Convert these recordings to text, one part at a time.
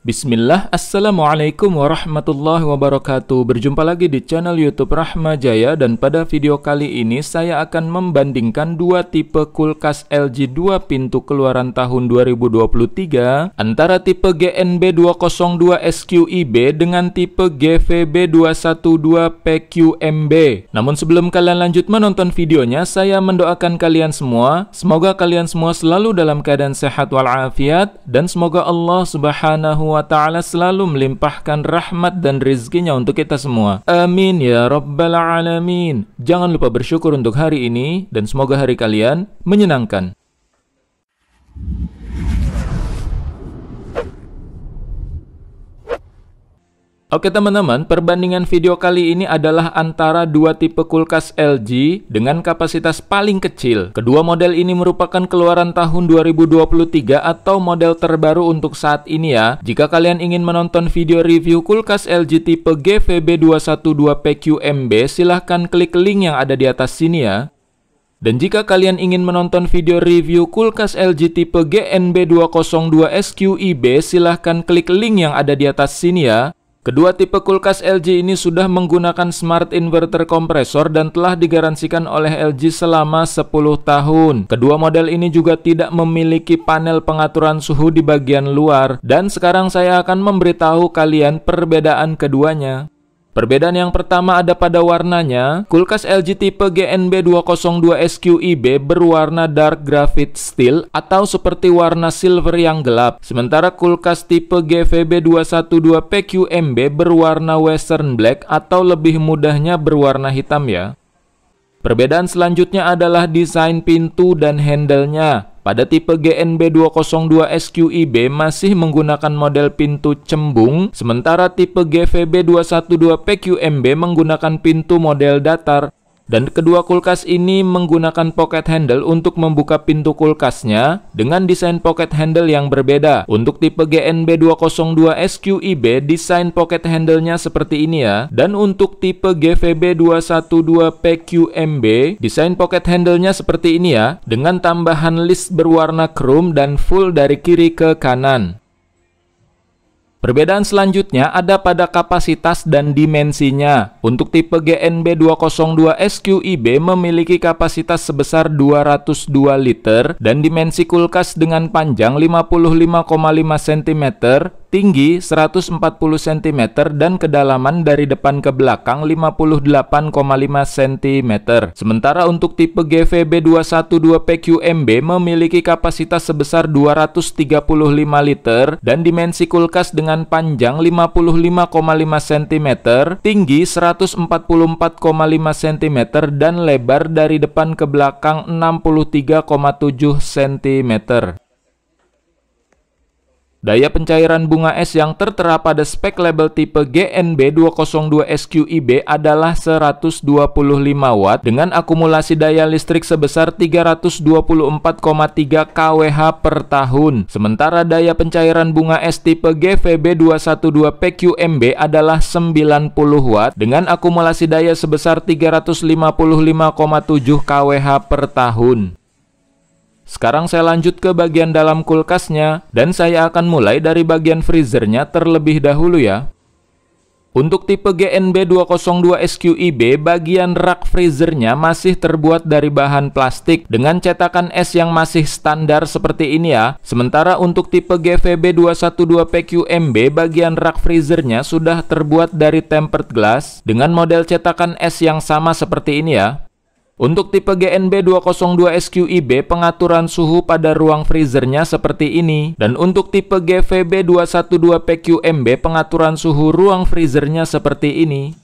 Bismillah, Assalamualaikum warahmatullahi wabarakatuh Berjumpa lagi di channel youtube Rahma Jaya Dan pada video kali ini saya akan membandingkan dua tipe kulkas LG 2 pintu keluaran tahun 2023 Antara tipe GNB202 SQIB dengan tipe GVB212 PQMB Namun sebelum kalian lanjut menonton videonya Saya mendoakan kalian semua Semoga kalian semua selalu dalam keadaan sehat walafiat Dan semoga Allah subhanahu wa taala selalu melimpahkan rahmat dan rezekinya untuk kita semua. Amin ya rabbal alamin. Jangan lupa bersyukur untuk hari ini dan semoga hari kalian menyenangkan. Oke teman-teman, perbandingan video kali ini adalah antara dua tipe kulkas LG dengan kapasitas paling kecil. Kedua model ini merupakan keluaran tahun 2023 atau model terbaru untuk saat ini ya. Jika kalian ingin menonton video review kulkas LG tipe GVB212PQMB, silahkan klik link yang ada di atas sini ya. Dan jika kalian ingin menonton video review kulkas LG tipe GNB202SQIB, silahkan klik link yang ada di atas sini ya. Kedua tipe kulkas LG ini sudah menggunakan smart inverter kompresor dan telah digaransikan oleh LG selama 10 tahun. Kedua model ini juga tidak memiliki panel pengaturan suhu di bagian luar dan sekarang saya akan memberitahu kalian perbedaan keduanya. Perbedaan yang pertama ada pada warnanya. Kulkas LG tipe GNB202SQIB berwarna dark graphite steel atau seperti warna silver yang gelap. Sementara kulkas tipe GVB212PQMB berwarna western black atau lebih mudahnya berwarna hitam ya. Perbedaan selanjutnya adalah desain pintu dan handle-nya. Pada tipe GNB202SQIB masih menggunakan model pintu cembung, sementara tipe GVB212PQMB menggunakan pintu model datar. Dan kedua kulkas ini menggunakan pocket handle untuk membuka pintu kulkasnya dengan desain pocket handle yang berbeda. Untuk tipe GNB202SQIB, desain pocket handle-nya seperti ini ya. Dan untuk tipe GVB212PQMB, desain pocket handle-nya seperti ini ya, dengan tambahan list berwarna chrome dan full dari kiri ke kanan. Perbedaan selanjutnya ada pada kapasitas dan dimensinya. Untuk tipe GNB 202 SQIB memiliki kapasitas sebesar 202 liter dan dimensi kulkas dengan panjang 55,5 cm tinggi 140 cm dan kedalaman dari depan ke belakang 58,5 cm. Sementara untuk tipe GVB212PQMB memiliki kapasitas sebesar 235 liter dan dimensi kulkas dengan panjang 55,5 cm, tinggi 144,5 cm dan lebar dari depan ke belakang 63,7 cm. Daya pencairan bunga es yang tertera pada spek label tipe GNB202SQIB adalah 125 watt dengan akumulasi daya listrik sebesar 324,3 kWh per tahun. Sementara daya pencairan bunga es tipe GVB212PQMB adalah 90 watt dengan akumulasi daya sebesar 355,7 kWh per tahun. Sekarang saya lanjut ke bagian dalam kulkasnya dan saya akan mulai dari bagian freezernya terlebih dahulu ya. Untuk tipe GNB202SQIB, bagian rak freezernya masih terbuat dari bahan plastik dengan cetakan es yang masih standar seperti ini ya. Sementara untuk tipe GVB212PQMB, bagian rak freezernya sudah terbuat dari tempered glass dengan model cetakan es yang sama seperti ini ya. Untuk tipe GNB 202 SQIB, pengaturan suhu pada ruang freezernya seperti ini. Dan untuk tipe GVB 212 PQMB, pengaturan suhu ruang freezernya seperti ini.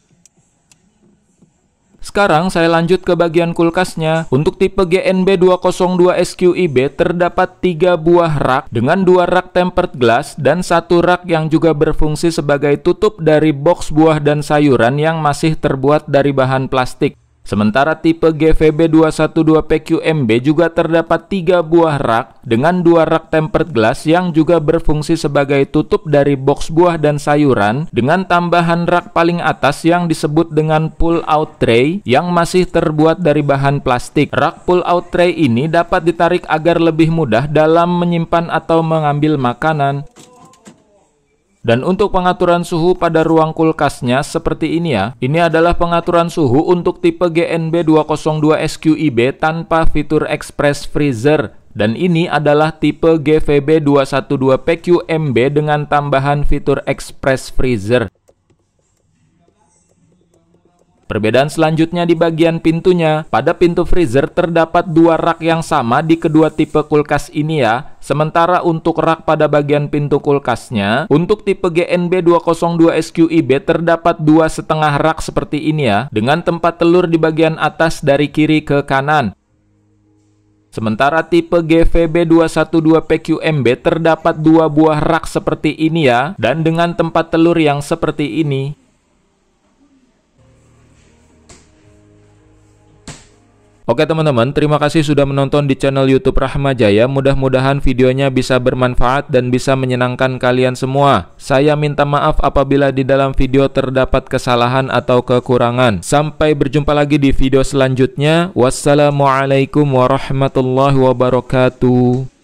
Sekarang saya lanjut ke bagian kulkasnya. Untuk tipe GNB 202 SQIB terdapat 3 buah rak dengan 2 rak tempered glass dan satu rak yang juga berfungsi sebagai tutup dari box buah dan sayuran yang masih terbuat dari bahan plastik. Sementara tipe GVB212PQMB juga terdapat tiga buah rak dengan dua rak tempered glass yang juga berfungsi sebagai tutup dari box buah dan sayuran dengan tambahan rak paling atas yang disebut dengan pull out tray yang masih terbuat dari bahan plastik. Rak pull out tray ini dapat ditarik agar lebih mudah dalam menyimpan atau mengambil makanan. Dan untuk pengaturan suhu pada ruang kulkasnya seperti ini ya. Ini adalah pengaturan suhu untuk tipe GNB202SQIB tanpa fitur express freezer dan ini adalah tipe GVB212PQMB dengan tambahan fitur express freezer. Perbedaan selanjutnya di bagian pintunya. Pada pintu freezer terdapat dua rak yang sama di kedua tipe kulkas ini ya. Sementara untuk rak pada bagian pintu kulkasnya, untuk tipe GNB 202 SQIB terdapat dua setengah rak seperti ini ya, dengan tempat telur di bagian atas dari kiri ke kanan. Sementara tipe GVB 212 PQMB terdapat dua buah rak seperti ini ya, dan dengan tempat telur yang seperti ini. Oke teman-teman, terima kasih sudah menonton di channel YouTube Rahma Jaya. Mudah-mudahan videonya bisa bermanfaat dan bisa menyenangkan kalian semua. Saya minta maaf apabila di dalam video terdapat kesalahan atau kekurangan. Sampai berjumpa lagi di video selanjutnya. Wassalamualaikum warahmatullahi wabarakatuh.